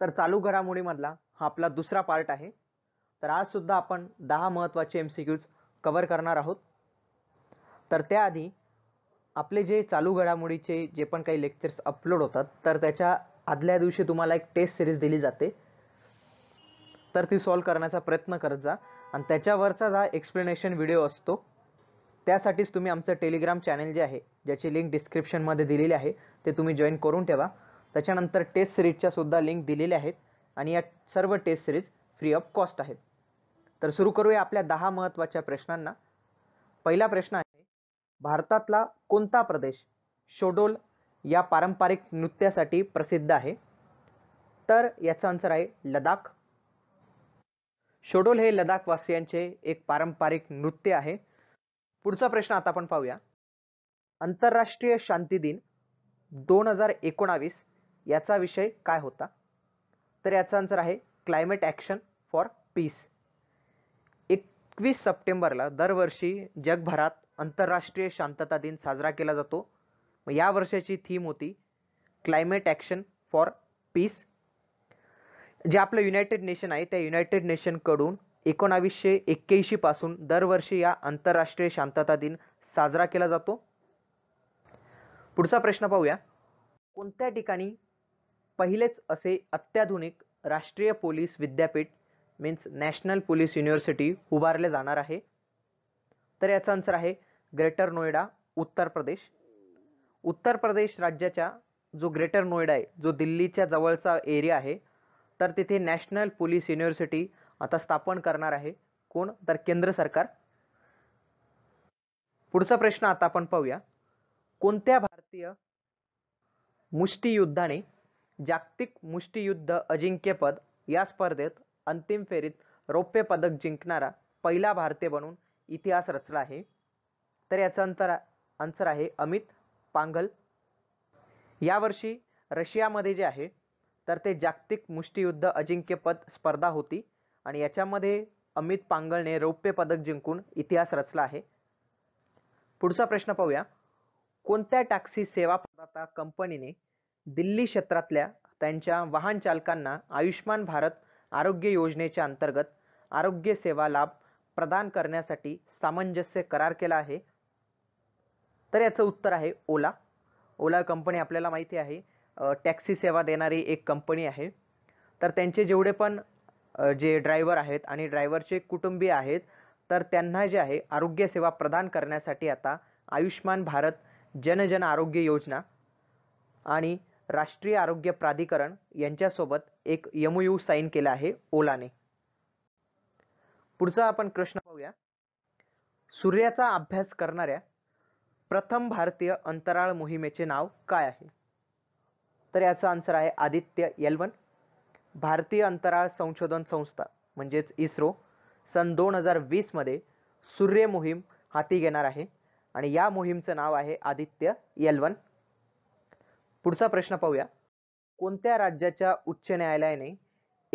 तर चालू घडामोडीमधला हा आपला दुसरा पार्ट आहे तर आज सुद्धा आपण दहा महत्वाचे सी क्यूज कव्हर करणार आहोत तर त्याआधी आपले जे चालू घडामोडीचे जे पण काही लेक्चर्स अपलोड होतात तर त्याच्या आदल्या दिवशी तुम्हाला एक टेस्ट सिरीज दिली जाते तर ती सॉल्व करण्याचा प्रयत्न करत जा आणि त्याच्यावरचा जा एक्सप्लेनेशन व्हिडिओ असतो त्यासाठीच तुम्ही आमचं टेलिग्राम चॅनेल जे आहे ज्याची लिंक डिस्क्रिप्शनमध्ये दिलेली आहे ते तुम्ही जॉईन करून ठेवा त्याच्यानंतर टेस्ट सिरीजच्या सुद्धा लिंक दिलेल्या आहेत आणि या सर्व test series free of cost आहेत तर सुरू करूया आपल्या दहा महत्वाच्या प्रश्नांना पहिला प्रश्न आहे भारतातला कोणता प्रदेश शोडोल या पारंपरिक नृत्यासाठी प्रसिद्ध आहे तर याचा आन्सर आहे लडाख शोडोल हे वासियांचे एक पारंपरिक नृत्य आहे पुढचा प्रश्न आता आपण पाहूया आंतरराष्ट्रीय शांती दिन दोन हजार एकोणावीस याचा विषय काय होता तर याचा आन्सर आहे क्लायमेट ॲक्शन फॉर पीस एकवीस सप्टेंबरला दरवर्षी जगभरात आंतरराष्ट्रीय शांतता दिन साजरा केला जातो या वर्षाची थीम होती क्लायमेट ॲक्शन फॉर पीस जे आपलं युनायटेड नेशन आहे त्या युनायटेड नेशनकडून एकोणावीसशे एक्क्याऐंशी पासून दरवर्षी या आंतरराष्ट्रीय शांतता दिन साजरा केला जातो पुढचा प्रश्न पाहूया कोणत्या ठिकाणी पहिलेच असे अत्याधुनिक राष्ट्रीय पोलीस विद्यापीठ मीन्स नॅशनल पोलीस युनिव्हर्सिटी उभारले जाणार आहे तर याचा आन्सर आहे ग्रेटर नोएडा उत्तर प्रदेश उत्तर प्रदेश राज्याच्या जो ग्रेटर नोएडा आहे जो दिल्लीच्या जवळचा एरिया आहे तर तिथे नॅशनल पोलीस युनिव्हर्सिटी आता स्थापन करणार आहे कोण तर केंद्र सरकार पुढचा प्रश्न आता आपण पाहूया कोणत्या भारतीय मुष्टीयुद्धाने जागतिक मुष्टियुद्ध अजिंक्यपद या स्पर्धेत अंतिम फेरीत रौप्य पदक जिंकणारा पहिला भारतीय बनून इतिहास रचला आहे तर याचं अंतर आन्सर आहे अमित पांगल यावर्षी रशियामध्ये जे आहे तर ते जागतिक मुष्टियुद्ध अजिंक्यपद स्पर्धा होती आणि याच्यामध्ये अमित पांगलने रौप्य पदक जिंकून इतिहास रचला आहे पुढचा प्रश्न पाहूया कोणत्या टॅक्सी सेवा प्रदाता कंपनीने दिल्ली क्षेत्रातल्या त्यांच्या वाहन चालकांना आयुष्मान भारत आरोग्य योजनेच्या अंतर्गत आरोग्य सेवा लाभ प्रदान करण्यासाठी सामंजस्य करार केला आहे तर याचं उत्तर आहे ओला ओला कंपनी आपल्याला माहिती आहे टॅक्सी सेवा देणारी एक कंपनी आहे तर त्यांचे जेवढे पण जे ड्रायव्हर आहेत आणि ड्रायव्हरचे कुटुंबीय आहेत तर त्यांना जे आहे आरोग्य सेवा प्रदान करण्यासाठी आता आयुष्मान भारत जनजन आरोग्य योजना आणि राष्ट्रीय आरोग्य प्राधिकरण यांच्यासोबत एक यमयू साईन केला आहे ओलाने पुढचा आपण प्रश्न पाहूया सूर्याचा अभ्यास करणाऱ्या प्रथम भारतीय अंतराळ मोहिमेचे नाव काय आहे तर याचा आन्सर आहे आदित्य यलवन भारतीय अंतराळ संशोधन संस्था म्हणजेच इस्रो सन दोन हजार मध्ये सूर्य मोहीम हाती घेणार आहे आणि या मोहिमचं नाव आहे आदित्य यलवन पुढचा प्रश्न पाहूया कोणत्या राज्याच्या उच्च न्यायालयाने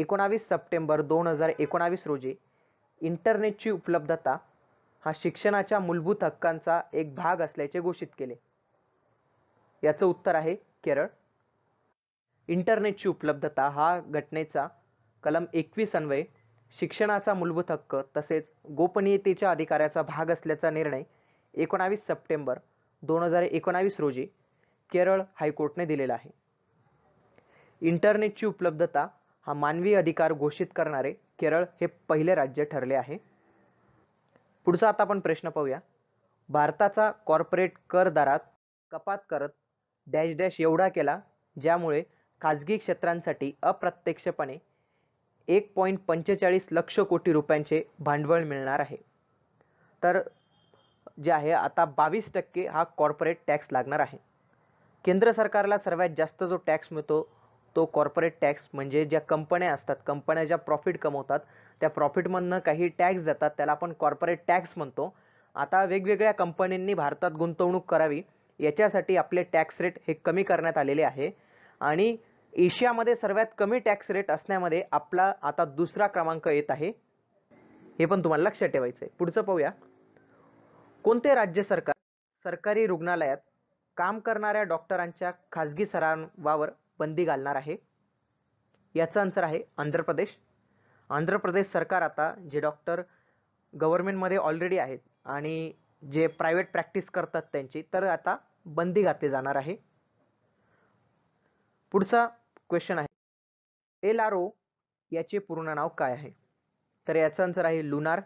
एकोणावीस सप्टेंबर दोन हजार एकोणावीस रोजी इंटरनेटची उपलब्धता हा शिक्षणाच्या मूलभूत हक्कांचा एक भाग असल्याचे घोषित केले याचं उत्तर आहे केरळ इंटरनेटची उपलब्धता हा घटनेचा कलम एकवीस अन्वय शिक्षणाचा मूलभूत हक्क तसेच गोपनीयतेच्या अधिकाराचा भाग असल्याचा निर्णय एकोणावीस सप्टेंबर दोन हजार एकोणावीस रोजी केरळ हायकोर्टने दिलेला आहे इंटरनेटची उपलब्धता हा मानवी अधिकार घोषित करणारे केरळ हे पहिले राज्य ठरले आहे पुढचा आता आपण प्रश्न पाहूया भारताचा कॉर्पोरेट कर दरात कपात करत डॅश डॅश एवढा केला ज्यामुळे खाजगी क्षेत्रांसाठी अप्रत्यक्षपणे एक पॉईंट पंचेचाळीस लक्ष कोटी रुपयांचे भांडवल मिळणार आहे तर जे आहे आता बावीस टक्के हा कॉर्पोरेट टॅक्स लागणार आहे केंद्र सरकारला सर्वात जास्त जो टॅक्स मिळतो तो कॉर्पोरेट टॅक्स म्हणजे ज्या कंपन्या असतात कंपन्या ज्या प्रॉफिट कमवतात त्या प्रॉफिटमधनं काही टॅक्स देतात त्याला आपण कॉर्पोरेट टॅक्स म्हणतो आता वेगवेगळ्या कंपन्यांनी भारतात गुंतवणूक करावी याच्यासाठी आपले टॅक्स रेट हे कमी करण्यात आलेले आहे आणि एशियामध्ये सर्वात कमी टॅक्स रेट असण्यामध्ये आपला आता दुसरा क्रमांक येत आहे हे पण तुम्हाला लक्षात ठेवायचं आहे पुढचं पाहूया कोणते राज्य सरकार सरकारी रुग्णालयात काम करणाऱ्या डॉक्टरांच्या खाजगी सरांवावर बंदी घालणार आहे याचं आन्सर आहे आंध्र प्रदेश आंध्र प्रदेश सरकार आता जे डॉक्टर गव्हर्नमेंटमध्ये ऑलरेडी आहेत आणि जे प्रायव्हेट प्रॅक्टिस करतात त्यांची तर आता बंदी घातली जाणार आहे पुढचा क्वेश्चन आहे एल आर ओ याचे पूर्ण नाव काय आहे तर याचं आन्सर आहे लुनार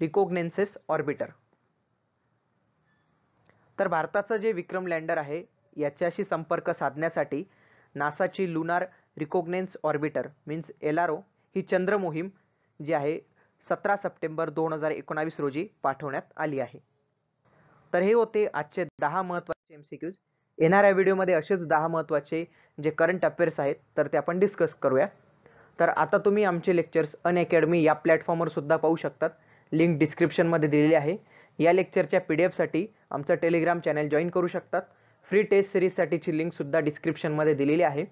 रिकॉग्नेन्सेस ऑर्बिटर तर भारताचं जे विक्रम लँडर आहे याच्याशी संपर्क साधण्यासाठी नासाची lunar reconnaissance orbiter means L R O ही चंद्र मोहीम जी आहे सतरा सप्टेंबर दोन हजार एकोणावीस रोजी पाठवण्यात आली आहे तर हे होते आजचे दहा महत्त्वाचे एम सी क्यूज येणाऱ्या व्हिडिओमध्ये असेच दहा महत्त्वाचे जे करंट अफेअर्स आहेत तर ते आपण डिस्कस करूया तर आता तुम्ही आमचे लेक्चर्स अन अकॅडमी या प्लॅटफॉर्मवर सुद्धा पाहू शकतात लिंक डिस्क्रिप्शनमध्ये दिलेली आहे या लेक्चरच्या पी डी एफसाठी आमचं टेलिग्राम चॅनल जॉईन करू शकतात फ्री टेस्ट सिरीजसाठीची लिंकसुद्धा डिस्क्रिप्शनमध्ये दिलेली आहे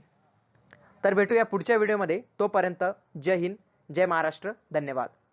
तर भेटूया पुढच्या व्हिडिओमध्ये तोपर्यंत जय हिंद जय महाराष्ट्र धन्यवाद